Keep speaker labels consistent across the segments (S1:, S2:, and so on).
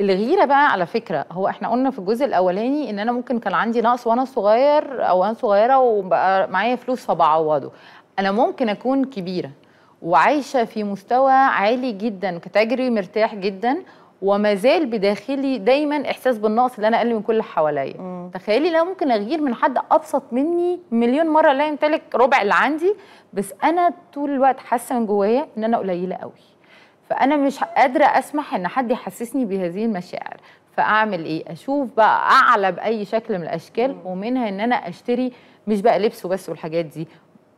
S1: الغيره بقى على فكره هو احنا قلنا في الجزء الاولاني ان انا ممكن كان عندي نقص وانا صغير او انا صغيره وبقى معايا فلوس فبعوضه انا ممكن اكون كبيره وعايشه في مستوى عالي جدا كتاجري مرتاح جدا وما زال بداخلي دايما احساس بالنقص اللي انا اقل من كل اللي حواليا تخيلي لو ممكن اغير من حد ابسط مني مليون مره لا يمتلك ربع اللي عندي بس انا طول الوقت حاسه من جوايا ان انا قليله قوي فانا مش قادره اسمح ان حد يحسسني بهذه المشاعر فاعمل ايه اشوف بقى اعلى باي شكل من الاشكال ومنها ان انا اشتري مش بقى لبس وبس والحاجات دي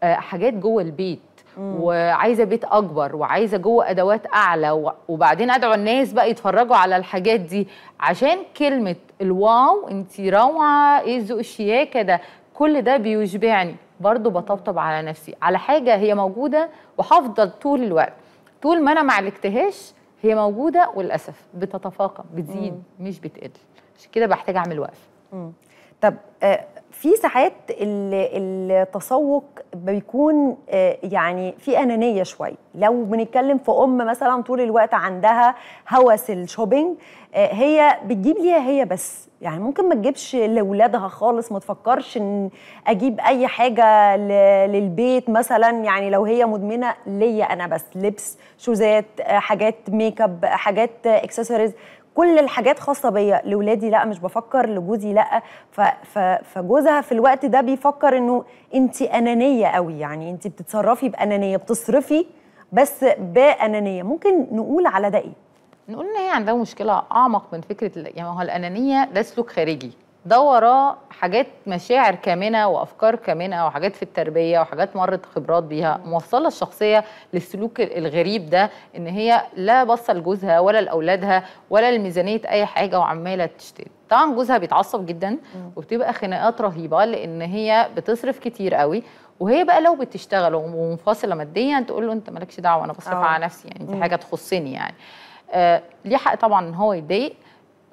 S1: آه حاجات جوه البيت وعايزه بيت اكبر وعايزه جوه ادوات اعلى وبعدين ادعو الناس بقى يتفرجوا على الحاجات دي عشان كلمه الواو انت روعه ايه الذوق الشياكه ده كل ده بيشبعني برضو بطبطب على نفسي على حاجه هي موجوده وهفضل طول الوقت طول ما انا ما عالجتهاش هي موجوده وللاسف بتتفاقم
S2: بتزيد مم. مش بتقل عشان كده بحتاج اعمل وقفه طب آه، في ساعات التسوق بيكون آه، يعني في انانيه شويه لو بنتكلم في ام مثلا طول الوقت عندها هوس الشوبينج آه، هي بتجيب ليها هي بس يعني ممكن ما تجيبش لاولادها خالص ما تفكرش ان اجيب اي حاجه للبيت مثلا يعني لو هي مدمنه ليا انا بس لبس شوزات آه، حاجات ميك اب حاجات اكسسوارز كل الحاجات خاصه بيا لاولادي لا مش بفكر لجوزي لا فجوزها في الوقت ده بيفكر انه انت انانيه قوي يعني انت بتتصرفي بانانيه بتصرفي بس بانانيه ممكن نقول على ده ايه نقول ان هي عندها مشكله
S1: اعمق من فكره يعني هو الانانيه ده سلوك خارجي ده وراه حاجات مشاعر كامنه وافكار كامنه وحاجات في التربيه وحاجات مرت خبرات بيها موصله الشخصيه للسلوك الغريب ده ان هي لا باصه لجوزها ولا لاولادها ولا لميزانيه اي حاجه وعماله تشتري طبعا جوزها بيتعصب جدا وبتبقى خناقات رهيبه لان هي بتصرف كتير قوي وهي بقى لو بتشتغل ومنفصله ماديا تقول له انت مالكش دعوه انا بصرف آه. على نفسي يعني دي حاجه تخصني يعني آه ليه حق طبعا ان هو يتضايق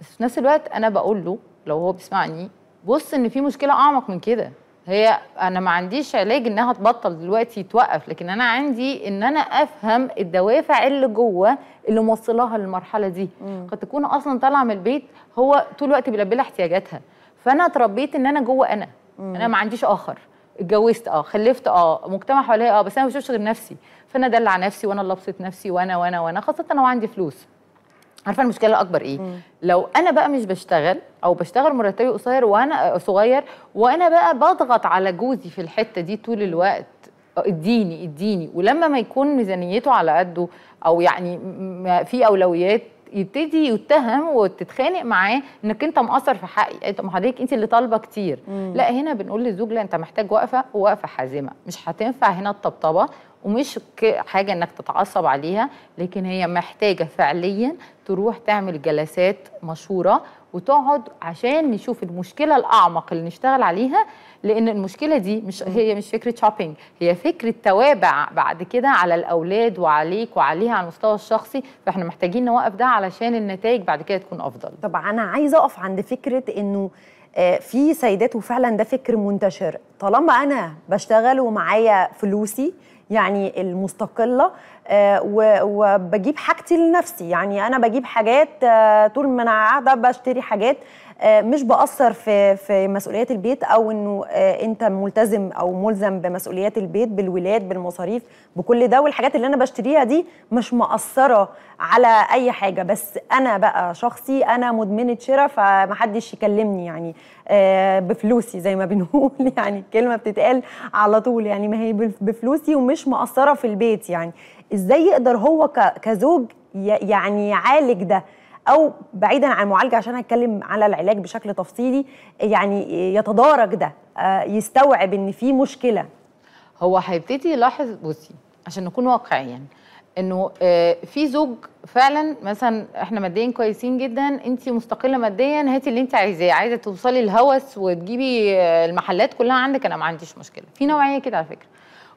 S1: بس في نفس الوقت انا بقول له لو هو بيسمعني بص ان في مشكله اعمق من كده هي انا ما عنديش علاج انها تبطل دلوقتي توقف لكن انا عندي ان انا افهم الدوافع اللي جوه اللي موصلاها للمرحله دي مم. قد تكون اصلا طالعه من البيت هو طول الوقت بيلبي احتياجاتها فانا اتربيت ان انا جوه انا مم. انا ما عنديش اخر اتجوزت اه خلفت اه مجتمع حواليا اه بس انا ما بشوفش غير نفسي فانا دلع نفسي وانا اللي نفسي وانا وانا وانا خاصه لو عندي فلوس عارفه المشكله الاكبر ايه مم. لو انا بقى مش بشتغل او بشتغل مرتبي قصير وانا آه، صغير وانا بقى بضغط على جوزي في الحته دي طول الوقت آه، اديني اديني ولما ما يكون ميزانيته على قده او يعني في اولويات يبتدي يتهم وتتخانق معاه انك انت مقصر في حقي انت حضرتك انت اللي طالبه كتير مم. لا هنا بنقول للزوج لا انت محتاج وقفه ووقفه حازمه مش هتنفع هنا الطبطبه ومش حاجه انك تتعصب عليها لكن هي محتاجه فعليا تروح تعمل جلسات مشوره وتقعد عشان نشوف المشكله الاعمق اللي نشتغل عليها لان المشكله دي مش هي مش فكره شوبينج هي فكره توابع بعد كده على الاولاد وعليك وعليها على المستوى الشخصي فاحنا محتاجين نوقف ده علشان النتائج بعد كده تكون
S2: افضل طب انا عايزه اقف عند فكره انه آه، في سيدات وفعلا ده فكر منتشر طالما انا بشتغل ومعايا فلوسي يعني المستقله آه، وبجيب حاجتي لنفسي يعني انا بجيب حاجات آه، طول ما انا قاعده بشتري حاجات آه، مش بأثر في في مسؤوليات البيت او انه انت ملتزم او ملزم بمسؤوليات البيت بالولاد بالمصاريف بكل ده والحاجات اللي انا بشتريها دي مش مأثره على اي حاجه بس انا بقى شخصي انا مدمنه شراء فمحدش يكلمني يعني بفلوسي زي ما بنقول يعني الكلمه بتتقال على طول يعني ما هي بفلوسي ومش مأثره في البيت يعني ازاي يقدر هو كزوج يعني يعالج ده او بعيدا عن المعالجه عشان هتكلم على العلاج بشكل تفصيلي يعني يتدارك ده آه، يستوعب ان في مشكله هو هيبتدي يلاحظ بصي عشان نكون
S1: واقعيين انه آه، في زوج فعلا مثلا احنا ماديا كويسين جدا انت مستقله ماديا هاتي اللي انت عايزاه عايزه توصلي الهوس وتجيبي آه، المحلات كلها عندك انا ما عنديش مشكله في نوعيه كده على فكره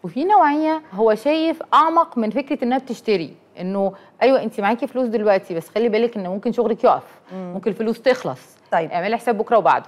S1: وفي نوعيه هو شايف اعمق من فكره انها بتشتري انه ايوه انت معاكي فلوس دلوقتي بس خلي بالك ان ممكن شغلك يقف ممكن الفلوس تخلص طيب اعملي حساب بكره وبعده